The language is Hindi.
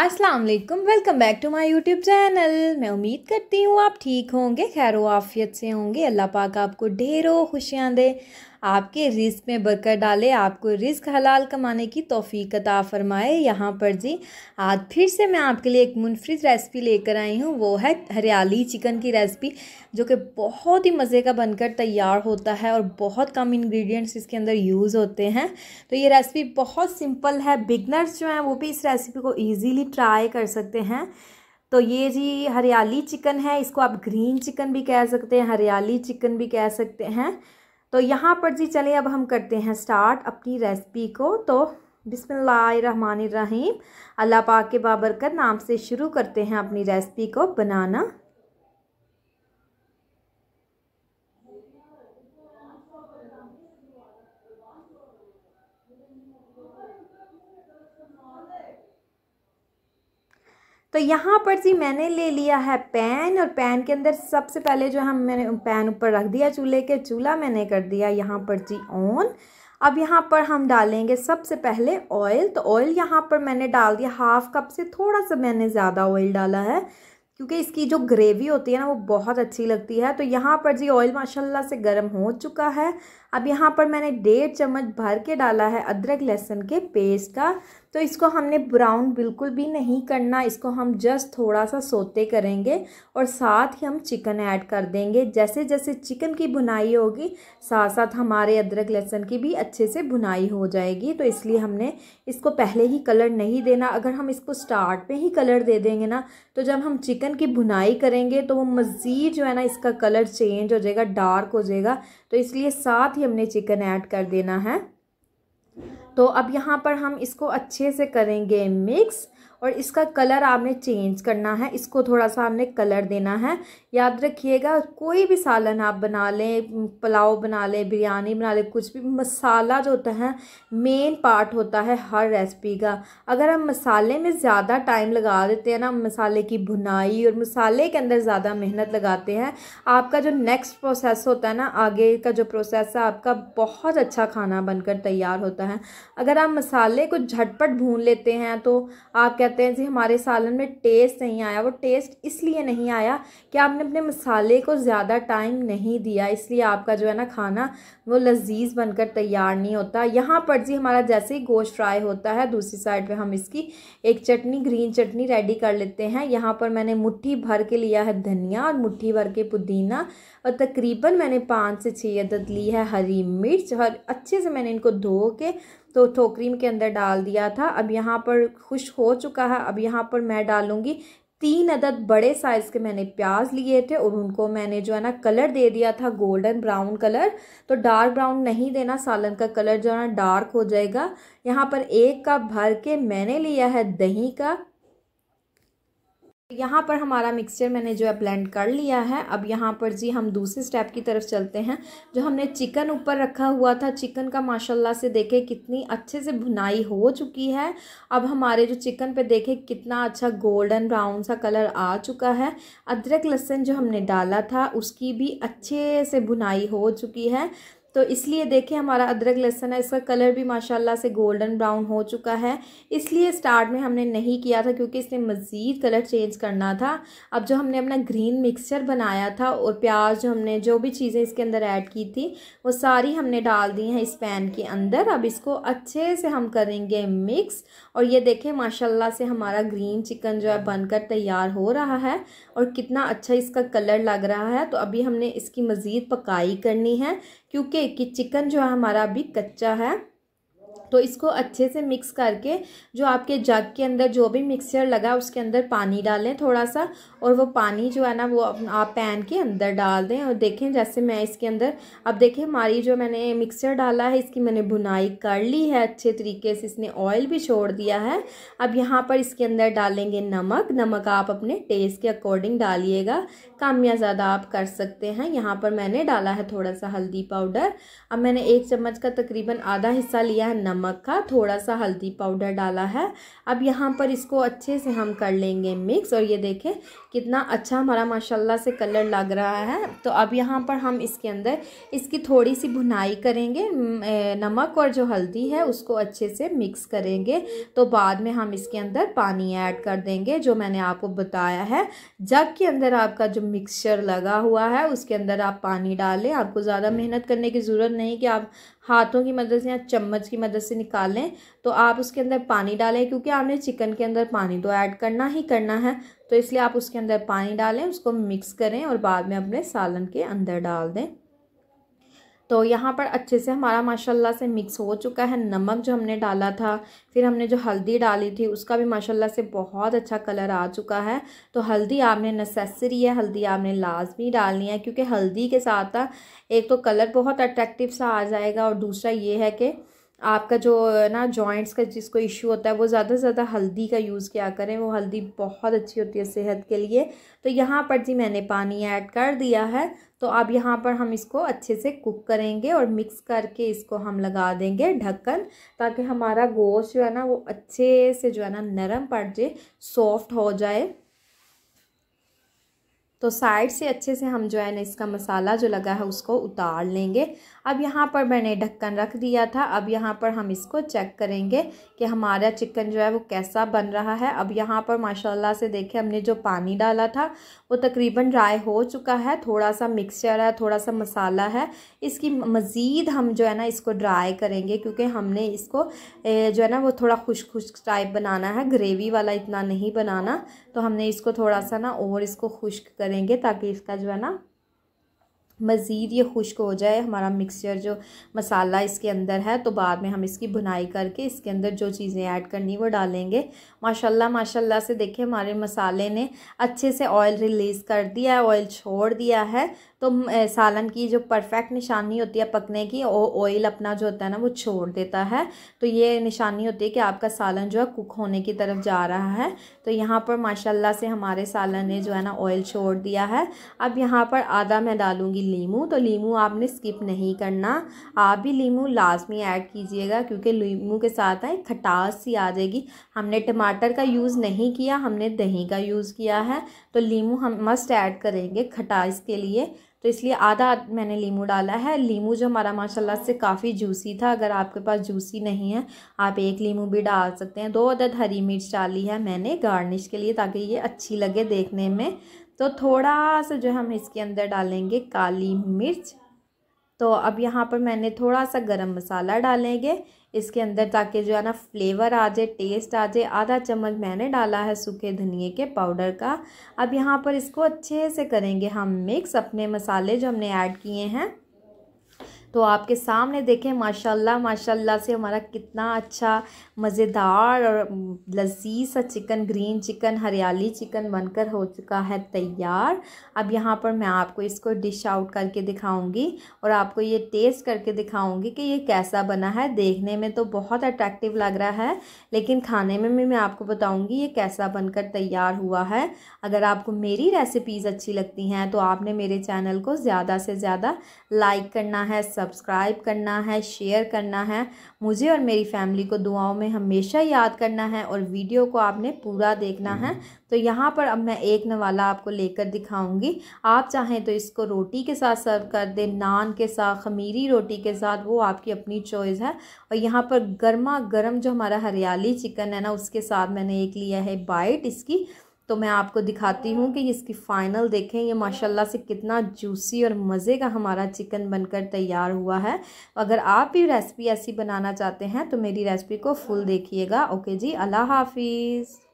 अस्सलाम वालेकुम welcome back to my YouTube channel मैं उम्मीद करती हूँ आप ठीक होंगे खैर वाफियत से होंगे अल्लाह पाक आपको ढेरों खुशियाँ दे आपके रिस्क में बरकर डाले आपको रिस्क हलाल कमाने की तोफ़ी कता फ़रमाए यहाँ पर जी आज फिर से मैं आपके लिए एक मुनफरद रेसिपी लेकर आई हूँ वो है हरियाली चिकन की रेसिपी जो कि बहुत ही मज़े का बनकर तैयार होता है और बहुत कम इंग्रेडिएंट्स इसके अंदर यूज़ होते हैं तो ये रेसिपी बहुत सिंपल है बिगनर्स जो हैं वो भी इस रेसिपी को ईजीली ट्राई कर सकते हैं तो ये जी हरियाली चिकन है इसको आप ग्रीन चिकन भी कह सकते हैं हरियाली चिकन भी कह सकते हैं तो यहाँ पर जी चले अब हम करते हैं स्टार्ट अपनी रेसिपी को तो बिसमीम अल्लाह पाक के बाबरकत नाम से शुरू करते हैं अपनी रेसिपी को बनाना तो यहाँ पर जी मैंने ले लिया है पैन और पैन के अंदर सबसे पहले जो हम मैंने पैन ऊपर रख दिया चूल्हे के चूल्हा मैंने कर दिया यहाँ पर जी ऑन अब यहाँ पर हम डालेंगे सबसे पहले ऑयल तो ऑयल यहाँ पर मैंने डाल दिया हाफ कप से थोड़ा सा मैंने ज़्यादा ऑयल डाला है क्योंकि इसकी जो ग्रेवी होती है ना वो बहुत अच्छी लगती है तो यहाँ पर जी ऑयल माशाल्लाह से गर्म हो चुका है अब यहाँ पर मैंने डेढ़ चम्मच भर के डाला है अदरक लहसुन के पेस्ट का तो इसको हमने ब्राउन बिल्कुल भी नहीं करना इसको हम जस्ट थोड़ा सा सोते करेंगे और साथ ही हम चिकन ऐड कर देंगे जैसे जैसे चिकन की बुनाई होगी साथ साथ हमारे अदरक लहसुन की भी अच्छे से बुनाई हो जाएगी तो इसलिए हमने इसको पहले ही कलर नहीं देना अगर हम इसको स्टार्ट में ही कलर दे देंगे ना तो जब हम चिकन की बुनाई करेंगे तो वो मज़ीद जो है ना इसका कलर चेंज हो जाएगा डार्क हो जाएगा तो इसलिए साथ ही हमने चिकन ऐड कर देना है तो अब यहाँ पर हम इसको अच्छे से करेंगे मिक्स और इसका कलर आपने चेंज करना है इसको थोड़ा सा हमने कलर देना है याद रखिएगा कोई भी सालन आप बना लें पुलाव बना लें बिरयानी बना लें कुछ भी मसाला जो होता है मेन पार्ट होता है हर रेसिपी का अगर हम मसाले में ज़्यादा टाइम लगा देते हैं ना मसाले की भुनाई और मसाले के अंदर ज़्यादा मेहनत लगाते हैं आपका जो नेक्स्ट प्रोसेस होता है ना आगे का जो प्रोसेस है आपका बहुत अच्छा खाना बनकर तैयार होता है अगर आप मसाले को झटपट भून लेते हैं तो आप क्या कहते हैं जी हमारे सालन में टेस्ट नहीं आया वो टेस्ट इसलिए नहीं आया कि आपने अपने मसाले को ज़्यादा टाइम नहीं दिया इसलिए आपका जो है ना खाना वो लजीज बनकर तैयार नहीं होता यहाँ पर जी हमारा जैसे ही गोश्त फ्राई होता है दूसरी साइड पे हम इसकी एक चटनी ग्रीन चटनी रेडी कर लेते हैं यहाँ पर मैंने मुठ्ठी भर के लिया है धनिया और मुठ्ठी भर के पुदीना और तकरीबन मैंने पाँच से छः अदद ली है हरी मिर्च और अच्छे से मैंने इनको धो के तो ठोकरी तो के अंदर डाल दिया था अब यहाँ पर खुश हो चुका है अब यहाँ पर मैं डालूँगी तीन अदद बड़े साइज़ के मैंने प्याज लिए थे और उनको मैंने जो है ना कलर दे दिया था गोल्डन ब्राउन कलर तो डार्क ब्राउन नहीं देना सालन का कलर जो है ना डार्क हो जाएगा यहाँ पर एक कप भर के मैंने लिया है दही का यहाँ पर हमारा मिक्सचर मैंने जो है ब्लेंड कर लिया है अब यहाँ पर जी हम दूसरे स्टेप की तरफ चलते हैं जो हमने चिकन ऊपर रखा हुआ था चिकन का माशाल्लाह से देखे कितनी अच्छे से भुनाई हो चुकी है अब हमारे जो चिकन पे देखे कितना अच्छा गोल्डन ब्राउन सा कलर आ चुका है अदरक लहसुन जो हमने डाला था उसकी भी अच्छे से भुनाई हो चुकी है तो इसलिए देखें हमारा अदरक लहसन है इसका कलर भी माशाल्लाह से गोल्डन ब्राउन हो चुका है इसलिए स्टार्ट में हमने नहीं किया था क्योंकि इसने मज़ीद कलर चेंज करना था अब जो हमने अपना ग्रीन मिक्सचर बनाया था और प्याज जो हमने जो भी चीज़ें इसके अंदर ऐड की थी वो सारी हमने डाल दी हैं इस पैन के अंदर अब इसको अच्छे से हम करेंगे मिक्स और ये देखें माशाला से हमारा ग्रीन चिकन जो है बनकर तैयार हो रहा है और कितना अच्छा इसका कलर लग रहा है तो अभी हमने इसकी मज़ीद पकाई करनी है क्योंकि कि चिकन जो है हमारा अभी कच्चा है तो इसको अच्छे से मिक्स करके जो आपके जग के अंदर जो भी मिक्सचर लगा उसके अंदर पानी डालें थोड़ा सा और वो पानी जो है ना वो आप पैन के अंदर डाल दें और देखें जैसे मैं इसके अंदर अब देखें हमारी जो मैंने मिक्सचर डाला है इसकी मैंने बुनाई कर ली है अच्छे तरीके से इसने ऑयल भी छोड़ दिया है अब यहाँ पर इसके अंदर डालेंगे नमक नमक आप अपने टेस्ट के अकॉर्डिंग डालिएगा कम या ज़्यादा आप कर सकते हैं यहाँ पर मैंने डाला है थोड़ा सा हल्दी पाउडर अब मैंने एक चम्मच का तकरीबन आधा हिस्सा लिया है नमक नमक का थोड़ा सा हल्दी पाउडर डाला है अब यहाँ पर इसको अच्छे से हम कर लेंगे मिक्स और ये देखें कितना अच्छा हमारा माशाल्लाह से कलर लग रहा है तो अब यहाँ पर हम इसके अंदर इसकी थोड़ी सी भुनाई करेंगे नमक और जो हल्दी है उसको अच्छे से मिक्स करेंगे तो बाद में हम इसके अंदर पानी ऐड कर देंगे जो मैंने आपको बताया है जग के अंदर आपका जो मिक्सचर लगा हुआ है उसके अंदर आप पानी डालें आपको ज़्यादा मेहनत करने की ज़रूरत नहीं कि आप हाथों की मदद से या चम्मच की मदद से निकाल लें तो आप उसके अंदर पानी डालें क्योंकि आपने चिकन के अंदर पानी तो ऐड करना ही करना है तो इसलिए आप उसके अंदर पानी डालें उसको मिक्स करें और बाद में अपने सालन के अंदर डाल दें तो यहाँ पर अच्छे से हमारा माशाल्लाह से मिक्स हो चुका है नमक जो हमने डाला था फिर हमने जो हल्दी डाली थी उसका भी माशाल्लाह से बहुत अच्छा कलर आ चुका है तो हल्दी आपने नेसेसरी है हल्दी आपने लाजमी डालनी है क्योंकि हल्दी के साथ एक तो कलर बहुत अट्रैक्टिव सा आ जाएगा और दूसरा ये है कि आपका जो ना जॉइंट्स का जिसको इश्यू होता है वो ज़्यादा से ज़्यादा हल्दी का यूज़ किया करें वो हल्दी बहुत अच्छी होती है सेहत के लिए तो यहाँ पर जी मैंने पानी ऐड कर दिया है तो अब यहाँ पर हम इसको अच्छे से कुक करेंगे और मिक्स करके इसको हम लगा देंगे ढक्कन ताकि हमारा गोश्त जो है ना वो अच्छे से जो है ना नरम पड़ जाए सॉफ्ट हो जाए तो साइड से अच्छे से हम जो है ना इसका मसाला जो लगा है उसको उतार लेंगे अब यहाँ पर मैंने ढक्कन रख दिया था अब यहाँ पर हम इसको चेक करेंगे कि हमारा चिकन जो है वो कैसा बन रहा है अब यहाँ पर माशाल्लाह से देखें हमने जो पानी डाला था वो तकरीबन ड्राई हो चुका है थोड़ा सा मिक्सचर है थोड़ा सा मसाला है इसकी मज़ीद हम जो है ना इसको ड्राई करेंगे क्योंकि हमने इसको जो है ना वो थोड़ा खुश खुश टाइप बनाना है ग्रेवी वाला इतना नहीं बनाना तो हमने इसको थोड़ा सा ना और इसको खुश्क करेंगे ताकि इसका जो है ना मज़ीद ये खुश्क हो जाए हमारा मिक्सचर जो मसाला इसके अंदर है तो बाद में हम इसकी भुनाई करके इसके अंदर जो चीज़ें ऐड करनी वो डालेंगे माशाल्लाह माशाल्लाह से देखिए हमारे मसाले ने अच्छे से ऑयल रिलीज़ कर दिया है ऑयल छोड़ दिया है तो सालन की जो परफेक्ट निशानी होती है पकने की वो ऑयल अपना जो होता है ना वो छोड़ देता है तो ये निशानी होती है कि आपका सालन जो है कुक होने की तरफ जा रहा है तो यहाँ पर माशाल्लाह से हमारे सालन ने जो है ना ऑयल छोड़ दिया है अब यहाँ पर आधा मैं डालूँगी लीमू तो लीमू आपने स्किप नहीं करना आप भी लीमू लाजमी में ऐड कीजिएगा क्योंकि लीमू के साथ आए खटास सी आ जाएगी हमने टमाटर का यूज़ नहीं किया हमने दही का यूज़ किया है तो लीमू हम मस्ट ऐड करेंगे खटास के लिए तो इसलिए आधा मैंने लीमू डाला है लीमू जो हमारा माशाल्लाह से काफ़ी जूसी था अगर आपके पास जूसी नहीं है आप एक लीमू भी डाल सकते हैं दो अदद हरी मिर्च डाली है मैंने गार्निश के लिए ताकि ये अच्छी लगे देखने में तो थोड़ा सा जो हम इसके अंदर डालेंगे काली मिर्च तो अब यहाँ पर मैंने थोड़ा सा गरम मसाला डालेंगे इसके अंदर ताकि जो है ना फ्लेवर आ जाए टेस्ट आ जाए आधा चम्मच मैंने डाला है सूखे धनिए के पाउडर का अब यहाँ पर इसको अच्छे से करेंगे हम मिक्स अपने मसाले जो हमने ऐड किए हैं तो आपके सामने देखें माशाल्लाह माशाल्लाह से हमारा कितना अच्छा मज़ेदार और लजीज सा चिकन ग्रीन चिकन हरियाली चिकन बनकर हो चुका है तैयार अब यहाँ पर मैं आपको इसको डिश आउट करके दिखाऊंगी और आपको ये टेस्ट करके दिखाऊंगी कि ये कैसा बना है देखने में तो बहुत अट्रैक्टिव लग रहा है लेकिन खाने में भी मैं आपको बताऊँगी ये कैसा बनकर तैयार हुआ है अगर आपको मेरी रेसिपीज़ अच्छी लगती हैं तो आपने मेरे चैनल को ज़्यादा से ज़्यादा लाइक करना है सब सब्सक्राइब करना है शेयर करना है मुझे और मेरी फैमिली को दुआओं में हमेशा याद करना है और वीडियो को आपने पूरा देखना है हम्म। तो यहाँ पर अब मैं एक नवाला आपको लेकर दिखाऊंगी आप चाहें तो इसको रोटी के साथ सर्व कर दें नान के साथ खमीरी रोटी के साथ वो आपकी अपनी चॉइस है और यहाँ पर गर्मा गर्म जो हमारा हरियाली चिकन है ना उसके साथ मैंने एक लिया है बाइट इसकी तो मैं आपको दिखाती हूँ कि इसकी फ़ाइनल देखें ये माशाल्लाह से कितना जूसी और मज़े का हमारा चिकन बनकर तैयार हुआ है अगर आप भी रेसिपी ऐसी बनाना चाहते हैं तो मेरी रेसिपी को फुल देखिएगा ओके जी अल्लाह हाफिज़